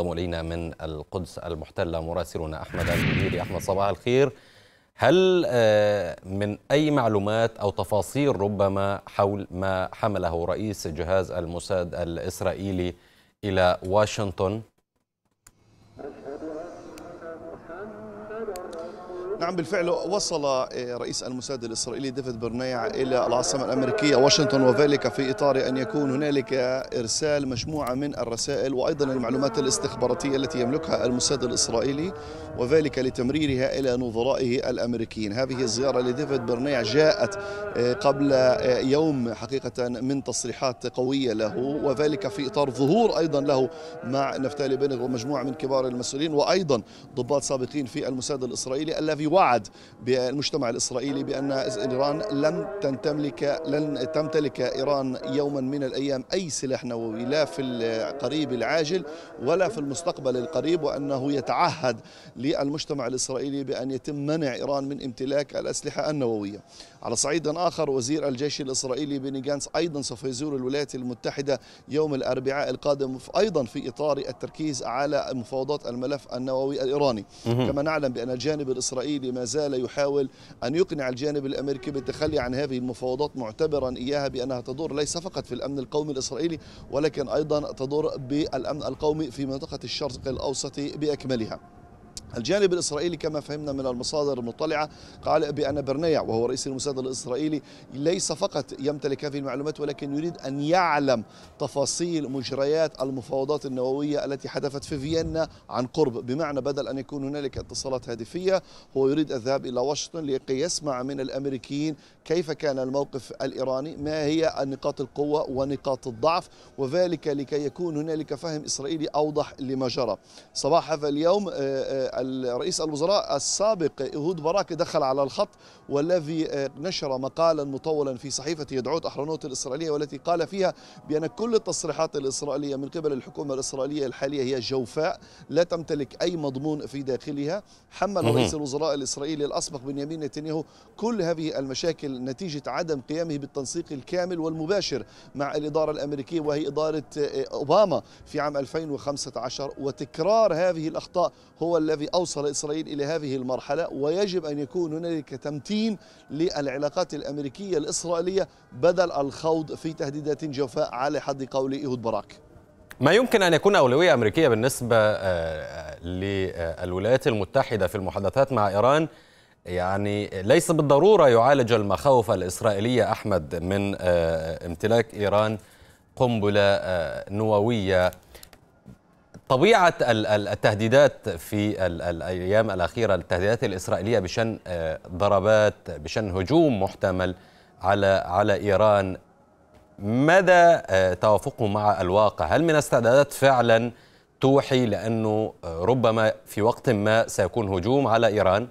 ينضم الينا من القدس المحتله مراسلنا احمد المديري احمد صباح الخير هل آه، من اي معلومات او تفاصيل ربما حول ما حمله رئيس جهاز الموساد الاسرائيلي الى واشنطن نعم بالفعل وصل آه، رئيس الموساد الإسرائيلي ديفيد برنيع إلى العاصمة الأمريكية واشنطن وذلك في إطار أن يكون هنالك إرسال مجموعة من الرسائل وأيضا المعلومات الاستخباراتية التي يملكها الموساد الإسرائيلي وذلك لتمريرها إلى نظرائه الأمريكيين هذه الزيارة لديفيد برنيع جاءت آه، قبل آه، يوم حقيقة من تصريحات قوية له وذلك في إطار ظهور أيضا له مع نفتالي بنغ ومجموعة من كبار المسؤولين وأيضا ضباط سابقين في الموساد الإسرائيلي الذي وعد بالمجتمع الإسرائيلي بأن إيران لن تمتلك لن تمتلك إيران يوما من الأيام أي سلاح نووي لا في القريب العاجل ولا في المستقبل القريب وأنه يتعهد للمجتمع الإسرائيلي بأن يتم منع إيران من امتلاك الأسلحة النووية على صعيد آخر وزير الجيش الإسرائيلي بني جانس أيضا سوف يزور الولايات المتحدة يوم الأربعاء القادم أيضا في إطار التركيز على مفاوضات الملف النووي الإيراني كما نعلم بأن الجانب الإسرائيلي الإسرائيلي ما زال يحاول أن يقنع الجانب الأمريكي بالتخلي عن هذه المفاوضات معتبرا إياها بأنها تضر ليس فقط في الأمن القومي الإسرائيلي ولكن أيضا تضر بالأمن القومي في منطقة الشرق الأوسط بأكملها الجانب الإسرائيلي كما فهمنا من المصادر المطلعة قال بأن برنيع وهو رئيس الموساد الإسرائيلي ليس فقط يمتلك هذه المعلومات ولكن يريد أن يعلم تفاصيل مجريات المفاوضات النووية التي حدثت في فيينا عن قرب بمعنى بدل أن يكون هنالك اتصالات هاتفية هو يريد الذهاب إلى واشنطن لكي يسمع من الأمريكيين كيف كان الموقف الإيراني ما هي نقاط القوة ونقاط الضعف وذلك لكي يكون هنالك فهم إسرائيلي أوضح لما جرى صباح هذا اليوم آه، آه، الرئيس الوزراء السابق إيهود براك دخل على الخط والذي آه، نشر مقالا مطولا في صحيفة يدعوت أحرنوت الإسرائيلية والتي قال فيها بأن كل التصريحات الإسرائيلية من قبل الحكومة الإسرائيلية الحالية هي جوفاء لا تمتلك أي مضمون في داخلها حمل رئيس الوزراء الإسرائيلي الأسبق بنيامين نتنياهو كل هذه المشاكل نتيجة عدم قيامه بالتنسيق الكامل والمباشر مع الإدارة الأمريكية وهي إدارة آه، أوباما في عام 2015 وتكرار هذه الأخطاء هو الذي أوصل إسرائيل إلى هذه المرحلة ويجب أن يكون هنالك تمتين للعلاقات الأمريكية الإسرائيلية بدل الخوض في تهديدات جوفاء على حد قول إيهود براك ما يمكن أن يكون أولوية أمريكية بالنسبة آه، للولايات المتحدة في المحادثات مع إيران يعني ليس بالضرورة يعالج المخاوف الإسرائيلية أحمد من آه، امتلاك إيران قنبلة آه، نووية طبيعة التهديدات في الأيام الأخيرة التهديدات الإسرائيلية بشأن آه، ضربات بشأن هجوم محتمل على على إيران مدى آه، توافقه مع الواقع هل من استعدادات فعلا توحي لأنه آه، ربما في وقت ما سيكون هجوم على إيران؟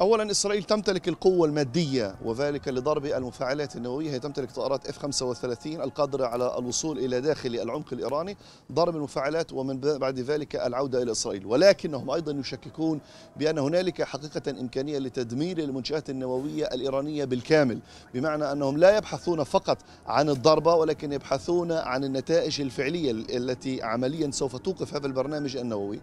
اولا اسرائيل تمتلك القوه الماديه وذلك لضرب المفاعلات النوويه هي تمتلك طائرات اف 35 القادره على الوصول الى داخل العمق الايراني ضرب المفاعلات ومن بعد ذلك العوده الى اسرائيل ولكنهم ايضا يشككون بان هنالك حقيقه امكانيه لتدمير المنشات النوويه الايرانيه بالكامل بمعنى انهم لا يبحثون فقط عن الضربه ولكن يبحثون عن النتائج الفعليه التي عمليا سوف توقف هذا البرنامج النووي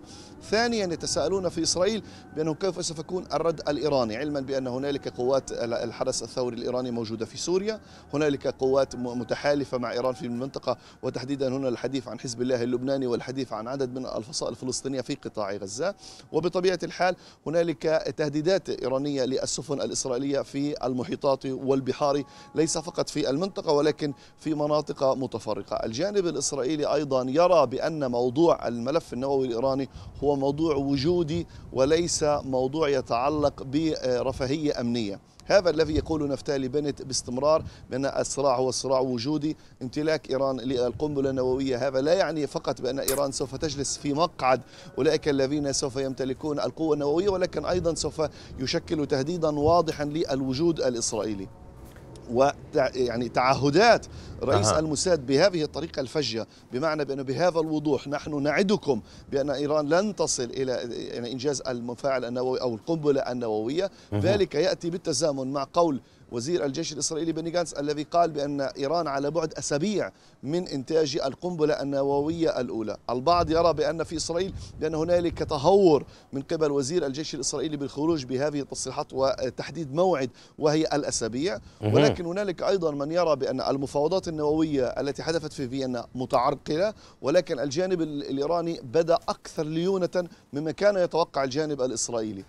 ثانيا يتساءلون في اسرائيل بانه كيف سوف يكون الرد الإيراني علما بأن هنالك قوات الحرس الثوري الإيراني موجودة في سوريا هنالك قوات متحالفة مع إيران في المنطقة وتحديدا هنا الحديث عن حزب الله اللبناني والحديث عن عدد من الفصائل الفلسطينية في قطاع غزة وبطبيعة الحال هنالك تهديدات إيرانية للسفن الإسرائيلية في المحيطات والبحار ليس فقط في المنطقة ولكن في مناطق متفرقة الجانب الإسرائيلي أيضا يرى بأن موضوع الملف النووي الإيراني هو موضوع وجودي وليس موضوع يتعلق برفاهية أمنية هذا الذي يقول نفتالي بنت باستمرار بأن الصراع هو صراع وجودي امتلاك إيران للقنبلة النووية هذا لا يعني فقط بأن إيران سوف تجلس في مقعد أولئك الذين سوف يمتلكون القوة النووية ولكن أيضا سوف يشكل تهديدا واضحا للوجود الإسرائيلي و يعني تعهدات رئيس أه. الموساد بهذه الطريقة الفجة بمعنى بأنه بهذا الوضوح نحن نعدكم بأن إيران لن تصل إلى يعني إنجاز المفاعل النووي أو القنبلة النووية ذلك يأتي بالتزامن مع قول وزير الجيش الإسرائيلي بني جانس الذي قال بأن إيران على بعد أسابيع من إنتاج القنبلة النووية الأولى البعض يرى بأن في إسرائيل بأن هنالك تهور من قبل وزير الجيش الإسرائيلي بالخروج بهذه التصريحات وتحديد موعد وهي الأسابيع ولكن هنالك أيضا من يرى بأن المفاوضات النووية التي حدثت في فيينا متعرقلة ولكن الجانب الإيراني بدأ أكثر ليونة مما كان يتوقع الجانب الإسرائيلي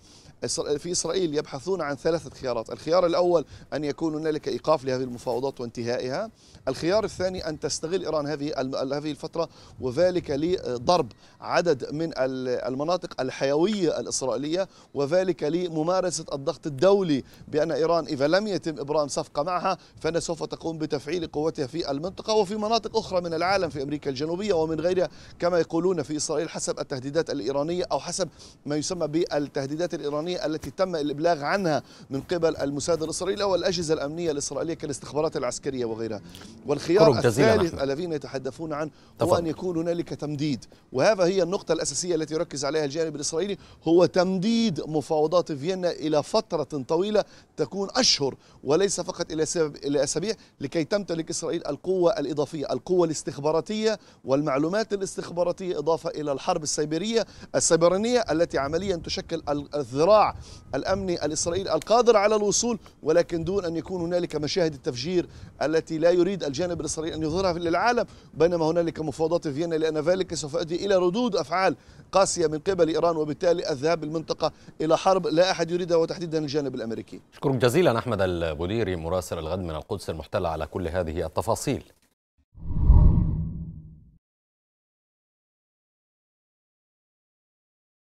في إسرائيل يبحثون عن ثلاثة خيارات الخيار الأول أن يكون هنالك إيقاف لهذه المفاوضات وانتهائها الخيار الثاني أن تستغل إيران هذه هذه الفترة وذلك لضرب عدد من المناطق الحيوية الإسرائيلية وذلك لممارسة الضغط الدولي بأن إيران إذا لم يتم إبرام صفقة معها فإنها سوف تقوم بتفعيل قوتها في المنطقة وفي مناطق أخرى من العالم في أمريكا الجنوبية ومن غيرها كما يقولون في إسرائيل حسب التهديدات الإيرانية أو حسب ما يسمى بالتهديدات الإيرانية الأمنية التي تم الإبلاغ عنها من قبل المساعدة الإسرائيلية والأجهزة الأمنية الإسرائيلية كالاستخبارات العسكرية وغيرها والخيار الثالث الذين يتحدثون عن هو أن يكون هنالك تمديد وهذا هي النقطة الأساسية التي يركز عليها الجانب الإسرائيلي هو تمديد مفاوضات فيينا إلى فترة طويلة تكون أشهر وليس فقط إلى إلى أسابيع لكي تمتلك إسرائيل القوة الإضافية القوة الاستخباراتية والمعلومات الاستخباراتية إضافة إلى الحرب السيبرية السيبرانية التي عمليا تشكل الذراع الأمني الإسرائيلي القادر على الوصول ولكن دون أن يكون هنالك مشاهد التفجير التي لا يريد الجانب الإسرائيلي أن يظهرها للعالم بينما هنالك مفاوضات في فيينا لأن ذلك سوف يؤدي إلى ردود أفعال قاسية من قبل إيران وبالتالي الذهاب المنطقه إلى حرب لا أحد يريدها وتحديدا الجانب الأمريكي شكرا جزيلا أحمد البوديري مراسل الغد من القدس المحتلة على كل هذه التفاصيل